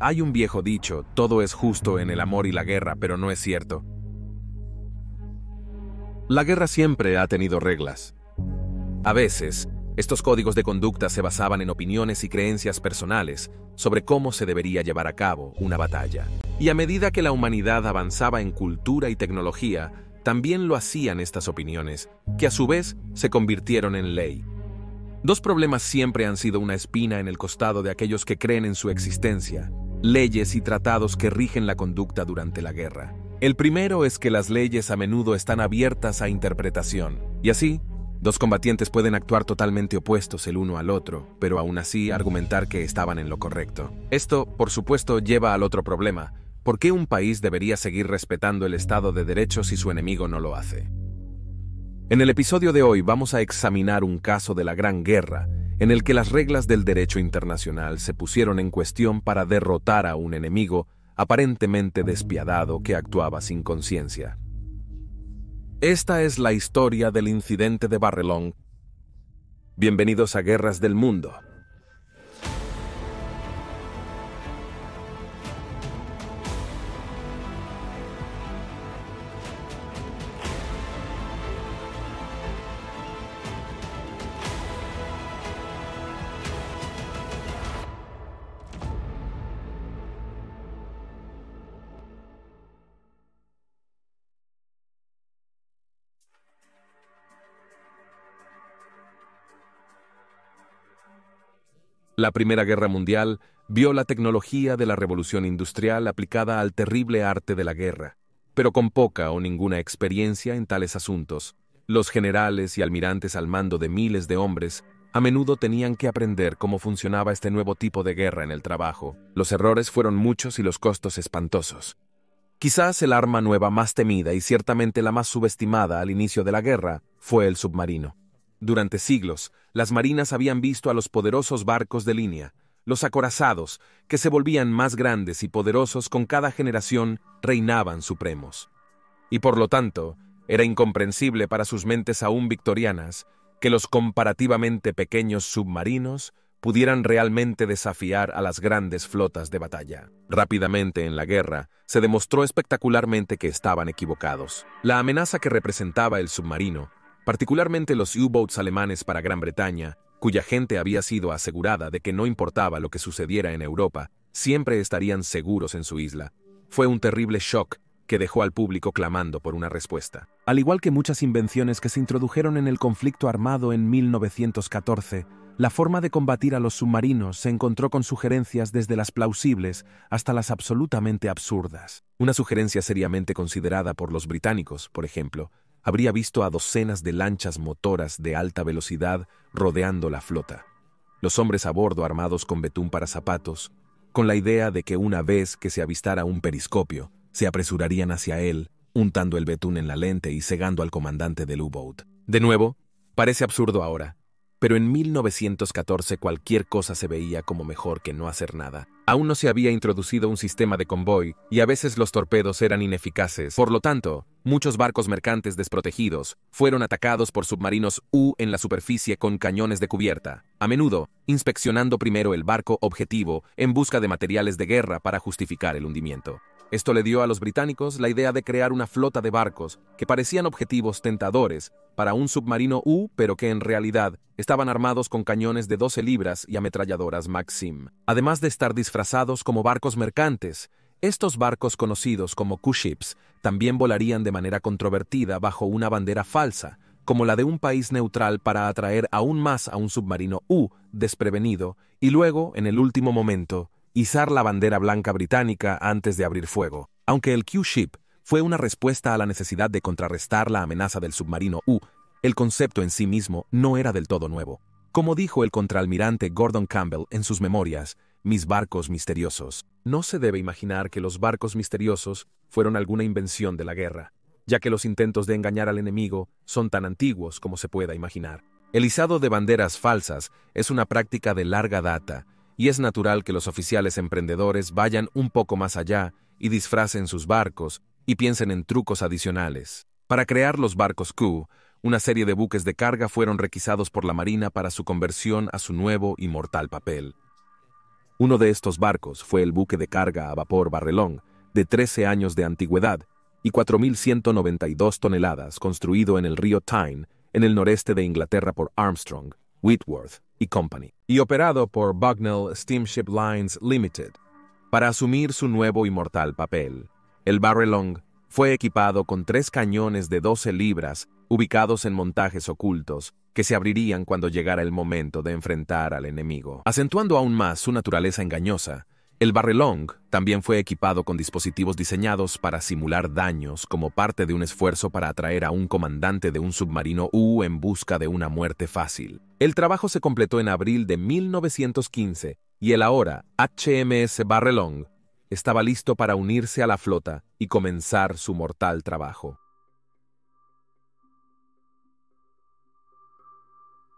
Hay un viejo dicho, todo es justo en el amor y la guerra, pero no es cierto. La guerra siempre ha tenido reglas. A veces, estos códigos de conducta se basaban en opiniones y creencias personales sobre cómo se debería llevar a cabo una batalla. Y a medida que la humanidad avanzaba en cultura y tecnología, también lo hacían estas opiniones, que a su vez se convirtieron en ley. Dos problemas siempre han sido una espina en el costado de aquellos que creen en su existencia leyes y tratados que rigen la conducta durante la guerra. El primero es que las leyes a menudo están abiertas a interpretación, y así, dos combatientes pueden actuar totalmente opuestos el uno al otro, pero aún así argumentar que estaban en lo correcto. Esto, por supuesto, lleva al otro problema. ¿Por qué un país debería seguir respetando el Estado de Derecho si su enemigo no lo hace? En el episodio de hoy vamos a examinar un caso de la Gran Guerra, en el que las reglas del derecho internacional se pusieron en cuestión para derrotar a un enemigo aparentemente despiadado que actuaba sin conciencia. Esta es la historia del incidente de Barrelón. Bienvenidos a Guerras del Mundo, La Primera Guerra Mundial vio la tecnología de la revolución industrial aplicada al terrible arte de la guerra, pero con poca o ninguna experiencia en tales asuntos. Los generales y almirantes al mando de miles de hombres a menudo tenían que aprender cómo funcionaba este nuevo tipo de guerra en el trabajo. Los errores fueron muchos y los costos espantosos. Quizás el arma nueva más temida y ciertamente la más subestimada al inicio de la guerra fue el submarino. Durante siglos, las marinas habían visto a los poderosos barcos de línea, los acorazados, que se volvían más grandes y poderosos con cada generación, reinaban supremos. Y por lo tanto, era incomprensible para sus mentes aún victorianas que los comparativamente pequeños submarinos pudieran realmente desafiar a las grandes flotas de batalla. Rápidamente en la guerra, se demostró espectacularmente que estaban equivocados. La amenaza que representaba el submarino particularmente los U-boats alemanes para Gran Bretaña, cuya gente había sido asegurada de que no importaba lo que sucediera en Europa, siempre estarían seguros en su isla. Fue un terrible shock que dejó al público clamando por una respuesta. Al igual que muchas invenciones que se introdujeron en el conflicto armado en 1914, la forma de combatir a los submarinos se encontró con sugerencias desde las plausibles hasta las absolutamente absurdas. Una sugerencia seriamente considerada por los británicos, por ejemplo, habría visto a docenas de lanchas motoras de alta velocidad rodeando la flota. Los hombres a bordo armados con betún para zapatos, con la idea de que una vez que se avistara un periscopio, se apresurarían hacia él, untando el betún en la lente y cegando al comandante del U-Boat. De nuevo, parece absurdo ahora, pero en 1914 cualquier cosa se veía como mejor que no hacer nada. Aún no se había introducido un sistema de convoy y a veces los torpedos eran ineficaces. Por lo tanto, muchos barcos mercantes desprotegidos fueron atacados por submarinos U en la superficie con cañones de cubierta, a menudo inspeccionando primero el barco objetivo en busca de materiales de guerra para justificar el hundimiento. Esto le dio a los británicos la idea de crear una flota de barcos que parecían objetivos tentadores para un submarino U, pero que en realidad estaban armados con cañones de 12 libras y ametralladoras Maxim. Además de estar disfrazados como barcos mercantes, estos barcos conocidos como Q-ships también volarían de manera controvertida bajo una bandera falsa, como la de un país neutral para atraer aún más a un submarino U desprevenido y luego, en el último momento, izar la bandera blanca británica antes de abrir fuego. Aunque el Q-Ship fue una respuesta a la necesidad de contrarrestar la amenaza del submarino U, el concepto en sí mismo no era del todo nuevo. Como dijo el contraalmirante Gordon Campbell en sus memorias, mis barcos misteriosos. No se debe imaginar que los barcos misteriosos fueron alguna invención de la guerra, ya que los intentos de engañar al enemigo son tan antiguos como se pueda imaginar. El izado de banderas falsas es una práctica de larga data, y es natural que los oficiales emprendedores vayan un poco más allá y disfracen sus barcos y piensen en trucos adicionales. Para crear los barcos Q, una serie de buques de carga fueron requisados por la Marina para su conversión a su nuevo y mortal papel. Uno de estos barcos fue el buque de carga a vapor Barrelong, de 13 años de antigüedad y 4.192 toneladas, construido en el río Tyne, en el noreste de Inglaterra por Armstrong, Whitworth y Company y operado por Bucknell Steamship Lines Limited. Para asumir su nuevo y mortal papel, el Barrelong fue equipado con tres cañones de 12 libras ubicados en montajes ocultos que se abrirían cuando llegara el momento de enfrentar al enemigo. Acentuando aún más su naturaleza engañosa, el barrelong también fue equipado con dispositivos diseñados para simular daños como parte de un esfuerzo para atraer a un comandante de un submarino U en busca de una muerte fácil. El trabajo se completó en abril de 1915 y el ahora HMS Barrelong estaba listo para unirse a la flota y comenzar su mortal trabajo.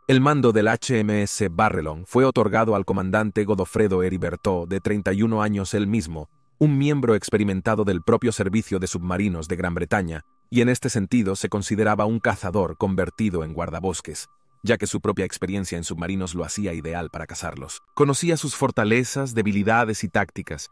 El mando del HMS Barrelon fue otorgado al comandante Godofredo Heriberto, de 31 años él mismo, un miembro experimentado del propio servicio de submarinos de Gran Bretaña, y en este sentido se consideraba un cazador convertido en guardabosques, ya que su propia experiencia en submarinos lo hacía ideal para cazarlos. Conocía sus fortalezas, debilidades y tácticas.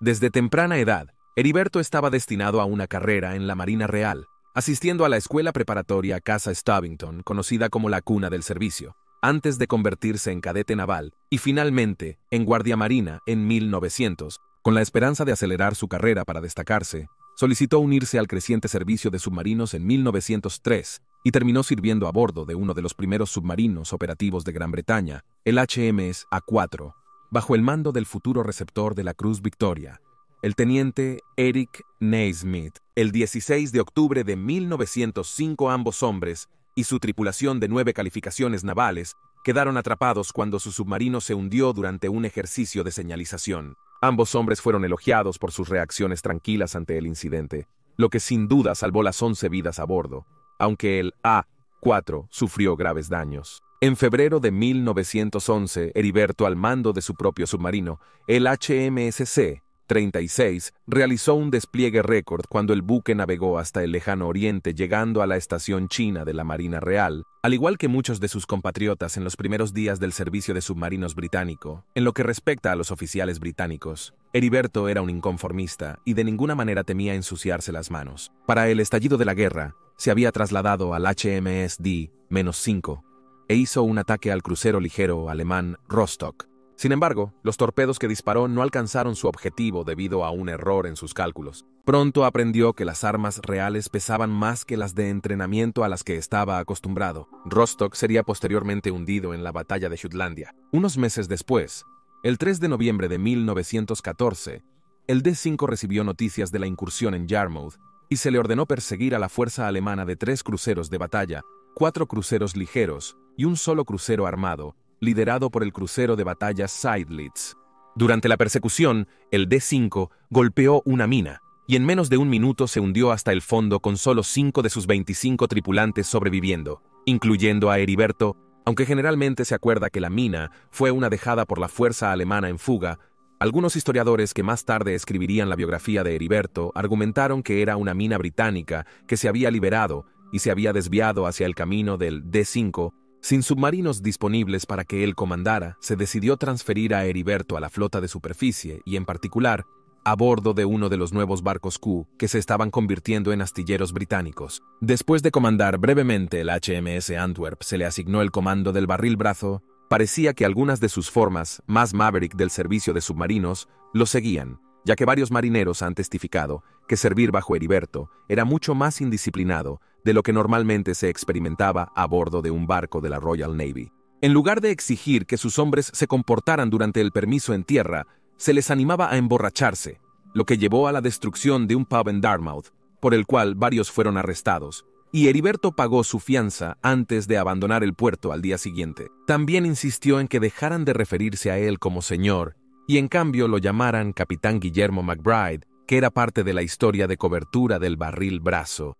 Desde temprana edad, Heriberto estaba destinado a una carrera en la Marina Real, asistiendo a la escuela preparatoria Casa Stavington, conocida como la cuna del servicio, antes de convertirse en cadete naval y finalmente en guardia marina en 1900, con la esperanza de acelerar su carrera para destacarse, solicitó unirse al creciente servicio de submarinos en 1903 y terminó sirviendo a bordo de uno de los primeros submarinos operativos de Gran Bretaña, el HMS A4, bajo el mando del futuro receptor de la Cruz Victoria, el teniente Eric Naismith. El 16 de octubre de 1905 ambos hombres y su tripulación de nueve calificaciones navales quedaron atrapados cuando su submarino se hundió durante un ejercicio de señalización. Ambos hombres fueron elogiados por sus reacciones tranquilas ante el incidente, lo que sin duda salvó las 11 vidas a bordo, aunque el A-4 sufrió graves daños. En febrero de 1911, Heriberto al mando de su propio submarino, el HMSC, 36 realizó un despliegue récord cuando el buque navegó hasta el lejano oriente llegando a la estación china de la Marina Real, al igual que muchos de sus compatriotas en los primeros días del servicio de submarinos británico. En lo que respecta a los oficiales británicos, Heriberto era un inconformista y de ninguna manera temía ensuciarse las manos. Para el estallido de la guerra, se había trasladado al HMS D-5 e hizo un ataque al crucero ligero alemán Rostock, sin embargo, los torpedos que disparó no alcanzaron su objetivo debido a un error en sus cálculos. Pronto aprendió que las armas reales pesaban más que las de entrenamiento a las que estaba acostumbrado. Rostock sería posteriormente hundido en la batalla de Jutlandia. Unos meses después, el 3 de noviembre de 1914, el D-5 recibió noticias de la incursión en Yarmouth y se le ordenó perseguir a la fuerza alemana de tres cruceros de batalla, cuatro cruceros ligeros y un solo crucero armado, liderado por el crucero de batalla Seidlitz. Durante la persecución, el D-5 golpeó una mina, y en menos de un minuto se hundió hasta el fondo con solo cinco de sus 25 tripulantes sobreviviendo, incluyendo a Heriberto, aunque generalmente se acuerda que la mina fue una dejada por la fuerza alemana en fuga, algunos historiadores que más tarde escribirían la biografía de Heriberto argumentaron que era una mina británica que se había liberado y se había desviado hacia el camino del D5 sin submarinos disponibles para que él comandara, se decidió transferir a Heriberto a la flota de superficie y, en particular, a bordo de uno de los nuevos barcos Q que se estaban convirtiendo en astilleros británicos. Después de comandar brevemente el HMS Antwerp, se le asignó el comando del barril brazo. Parecía que algunas de sus formas, más Maverick del servicio de submarinos, lo seguían, ya que varios marineros han testificado que servir bajo Heriberto era mucho más indisciplinado de lo que normalmente se experimentaba a bordo de un barco de la Royal Navy. En lugar de exigir que sus hombres se comportaran durante el permiso en tierra, se les animaba a emborracharse, lo que llevó a la destrucción de un pub en Dartmouth, por el cual varios fueron arrestados, y Heriberto pagó su fianza antes de abandonar el puerto al día siguiente. También insistió en que dejaran de referirse a él como señor y en cambio lo llamaran Capitán Guillermo McBride, que era parte de la historia de cobertura del barril brazo,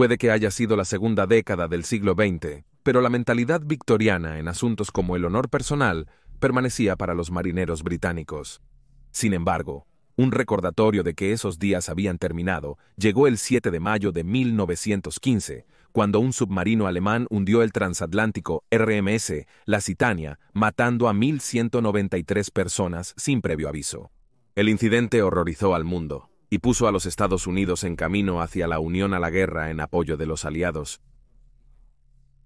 Puede que haya sido la segunda década del siglo XX, pero la mentalidad victoriana en asuntos como el honor personal permanecía para los marineros británicos. Sin embargo, un recordatorio de que esos días habían terminado llegó el 7 de mayo de 1915, cuando un submarino alemán hundió el transatlántico RMS La Citania, matando a 1.193 personas sin previo aviso. El incidente horrorizó al mundo, y puso a los Estados Unidos en camino hacia la unión a la guerra en apoyo de los aliados.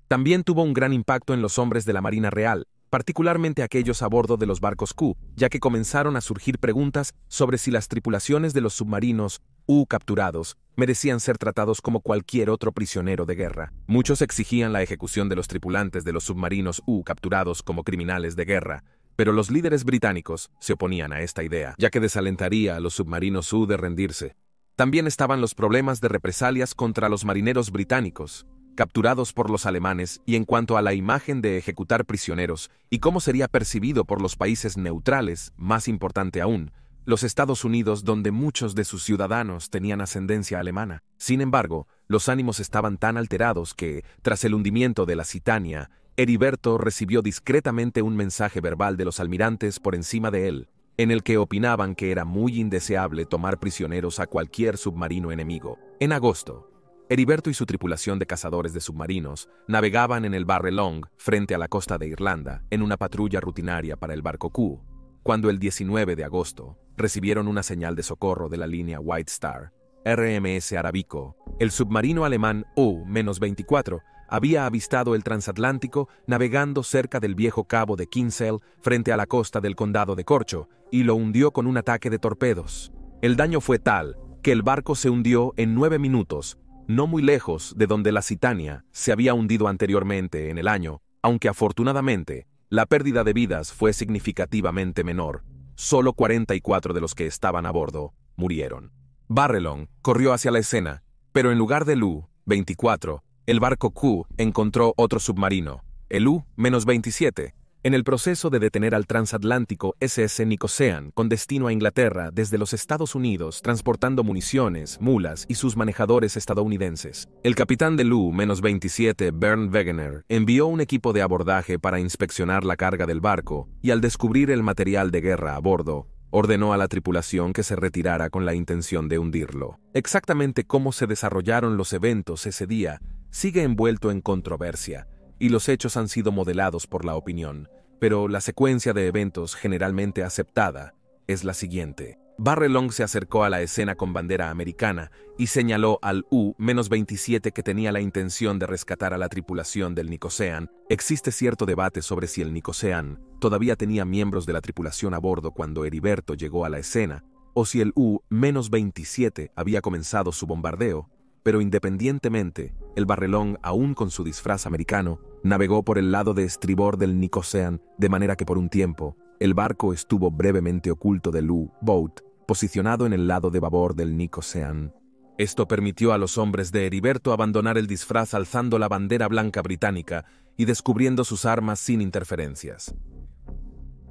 También tuvo un gran impacto en los hombres de la Marina Real, particularmente aquellos a bordo de los barcos Q, ya que comenzaron a surgir preguntas sobre si las tripulaciones de los submarinos U capturados merecían ser tratados como cualquier otro prisionero de guerra. Muchos exigían la ejecución de los tripulantes de los submarinos U capturados como criminales de guerra, pero los líderes británicos se oponían a esta idea, ya que desalentaría a los submarinos U de rendirse. También estaban los problemas de represalias contra los marineros británicos, capturados por los alemanes y en cuanto a la imagen de ejecutar prisioneros y cómo sería percibido por los países neutrales, más importante aún, los Estados Unidos donde muchos de sus ciudadanos tenían ascendencia alemana. Sin embargo, los ánimos estaban tan alterados que, tras el hundimiento de la Citania, Heriberto recibió discretamente un mensaje verbal de los almirantes por encima de él, en el que opinaban que era muy indeseable tomar prisioneros a cualquier submarino enemigo. En agosto, Heriberto y su tripulación de cazadores de submarinos navegaban en el Long, frente a la costa de Irlanda, en una patrulla rutinaria para el barco Q, cuando el 19 de agosto recibieron una señal de socorro de la línea White Star, RMS Arabico. El submarino alemán U-24 había avistado el transatlántico navegando cerca del viejo cabo de Kinsale frente a la costa del condado de Corcho y lo hundió con un ataque de torpedos. El daño fue tal que el barco se hundió en nueve minutos, no muy lejos de donde la Citania se había hundido anteriormente en el año, aunque afortunadamente la pérdida de vidas fue significativamente menor. Solo 44 de los que estaban a bordo murieron. Barrelon corrió hacia la escena, pero en lugar de Lu, 24, el barco Q encontró otro submarino, el U-27, en el proceso de detener al transatlántico SS Nicosean con destino a Inglaterra desde los Estados Unidos transportando municiones, mulas y sus manejadores estadounidenses. El capitán del U-27, Bernd Wegener, envió un equipo de abordaje para inspeccionar la carga del barco y al descubrir el material de guerra a bordo, ordenó a la tripulación que se retirara con la intención de hundirlo. Exactamente cómo se desarrollaron los eventos ese día sigue envuelto en controversia, y los hechos han sido modelados por la opinión, pero la secuencia de eventos generalmente aceptada es la siguiente. Long se acercó a la escena con bandera americana y señaló al U-27 que tenía la intención de rescatar a la tripulación del Nicosean. Existe cierto debate sobre si el Nicosean todavía tenía miembros de la tripulación a bordo cuando Heriberto llegó a la escena, o si el U-27 había comenzado su bombardeo pero independientemente, el barrelón, aún con su disfraz americano, navegó por el lado de estribor del Nicosean, de manera que por un tiempo, el barco estuvo brevemente oculto de U-Boat, posicionado en el lado de babor del Nicosean. Esto permitió a los hombres de Heriberto abandonar el disfraz alzando la bandera blanca británica y descubriendo sus armas sin interferencias.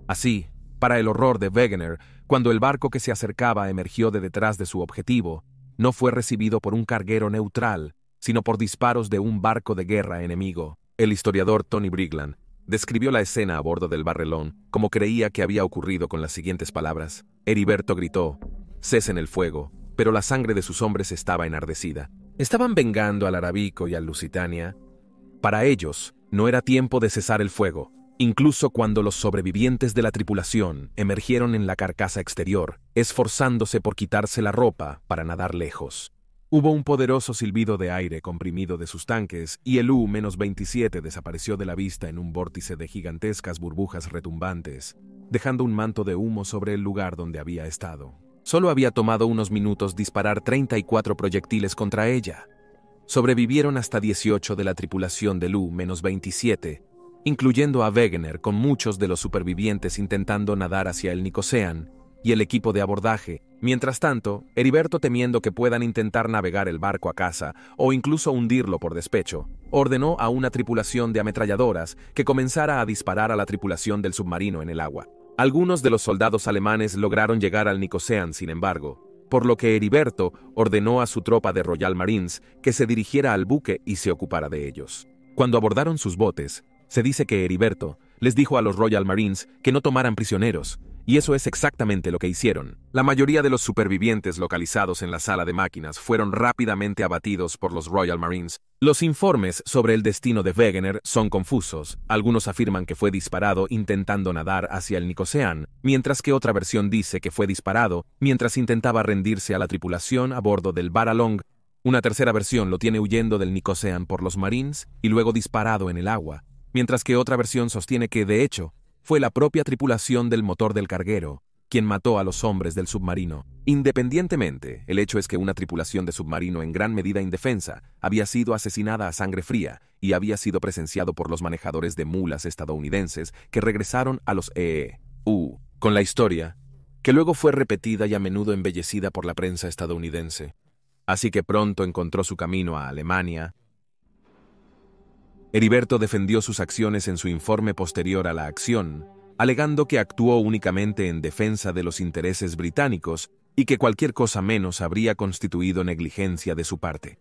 Así, para el horror de Wegener, cuando el barco que se acercaba emergió de detrás de su objetivo, no fue recibido por un carguero neutral, sino por disparos de un barco de guerra enemigo. El historiador Tony Brigland describió la escena a bordo del barrelón como creía que había ocurrido con las siguientes palabras. Heriberto gritó, cesen el fuego, pero la sangre de sus hombres estaba enardecida. Estaban vengando al Arabico y al Lusitania. Para ellos, no era tiempo de cesar el fuego. Incluso cuando los sobrevivientes de la tripulación emergieron en la carcasa exterior, esforzándose por quitarse la ropa para nadar lejos. Hubo un poderoso silbido de aire comprimido de sus tanques y el U-27 desapareció de la vista en un vórtice de gigantescas burbujas retumbantes, dejando un manto de humo sobre el lugar donde había estado. Solo había tomado unos minutos disparar 34 proyectiles contra ella. Sobrevivieron hasta 18 de la tripulación del U-27, incluyendo a Wegener con muchos de los supervivientes intentando nadar hacia el Nicosean y el equipo de abordaje. Mientras tanto, Heriberto temiendo que puedan intentar navegar el barco a casa o incluso hundirlo por despecho, ordenó a una tripulación de ametralladoras que comenzara a disparar a la tripulación del submarino en el agua. Algunos de los soldados alemanes lograron llegar al Nicosean, sin embargo, por lo que Heriberto ordenó a su tropa de Royal Marines que se dirigiera al buque y se ocupara de ellos. Cuando abordaron sus botes, se dice que Heriberto les dijo a los Royal Marines que no tomaran prisioneros, y eso es exactamente lo que hicieron. La mayoría de los supervivientes localizados en la sala de máquinas fueron rápidamente abatidos por los Royal Marines. Los informes sobre el destino de Wegener son confusos. Algunos afirman que fue disparado intentando nadar hacia el Nicosean, mientras que otra versión dice que fue disparado mientras intentaba rendirse a la tripulación a bordo del Baralong. Una tercera versión lo tiene huyendo del Nicosean por los Marines y luego disparado en el agua mientras que otra versión sostiene que, de hecho, fue la propia tripulación del motor del carguero quien mató a los hombres del submarino. Independientemente, el hecho es que una tripulación de submarino en gran medida indefensa había sido asesinada a sangre fría y había sido presenciado por los manejadores de mulas estadounidenses que regresaron a los EEU con la historia, que luego fue repetida y a menudo embellecida por la prensa estadounidense. Así que pronto encontró su camino a Alemania, Heriberto defendió sus acciones en su informe posterior a la acción, alegando que actuó únicamente en defensa de los intereses británicos y que cualquier cosa menos habría constituido negligencia de su parte.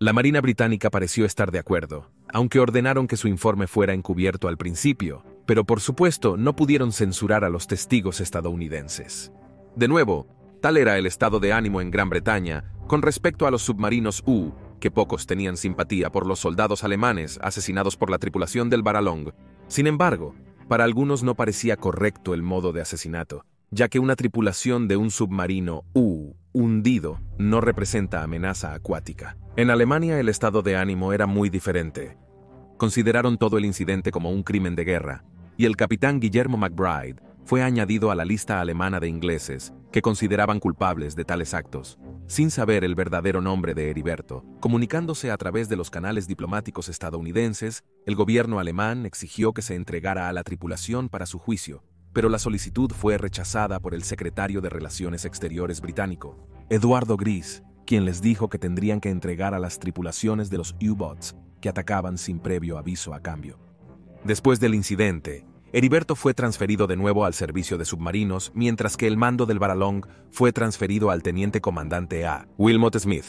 La Marina británica pareció estar de acuerdo, aunque ordenaron que su informe fuera encubierto al principio, pero por supuesto no pudieron censurar a los testigos estadounidenses. De nuevo, tal era el estado de ánimo en Gran Bretaña con respecto a los submarinos U, que pocos tenían simpatía por los soldados alemanes asesinados por la tripulación del Baralong. Sin embargo, para algunos no parecía correcto el modo de asesinato, ya que una tripulación de un submarino U hundido no representa amenaza acuática. En Alemania el estado de ánimo era muy diferente. Consideraron todo el incidente como un crimen de guerra, y el capitán Guillermo McBride fue añadido a la lista alemana de ingleses que consideraban culpables de tales actos, sin saber el verdadero nombre de Heriberto. Comunicándose a través de los canales diplomáticos estadounidenses, el gobierno alemán exigió que se entregara a la tripulación para su juicio, pero la solicitud fue rechazada por el secretario de Relaciones Exteriores británico, Eduardo Gris, quien les dijo que tendrían que entregar a las tripulaciones de los U-Bots que atacaban sin previo aviso a cambio. Después del incidente, Heriberto fue transferido de nuevo al servicio de submarinos, mientras que el mando del Baralong fue transferido al teniente comandante A. Wilmot Smith.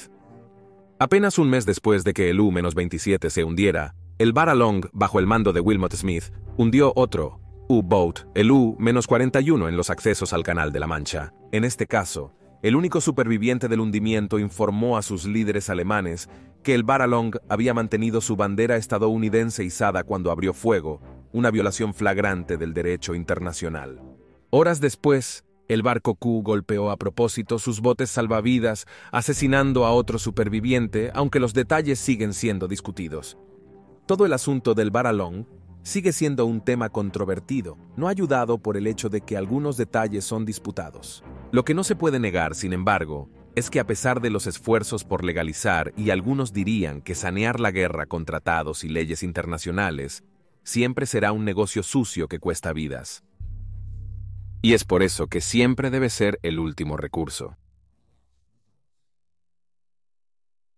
Apenas un mes después de que el U-27 se hundiera, el Baralong, bajo el mando de Wilmot Smith, hundió otro, U-Boat, el U-41 en los accesos al Canal de la Mancha. En este caso, el único superviviente del hundimiento informó a sus líderes alemanes que el Baralong había mantenido su bandera estadounidense izada cuando abrió fuego, una violación flagrante del derecho internacional. Horas después, el barco Q golpeó a propósito sus botes salvavidas, asesinando a otro superviviente, aunque los detalles siguen siendo discutidos. Todo el asunto del Baralón sigue siendo un tema controvertido, no ayudado por el hecho de que algunos detalles son disputados. Lo que no se puede negar, sin embargo, es que a pesar de los esfuerzos por legalizar, y algunos dirían que sanear la guerra con tratados y leyes internacionales, siempre será un negocio sucio que cuesta vidas. Y es por eso que siempre debe ser el último recurso.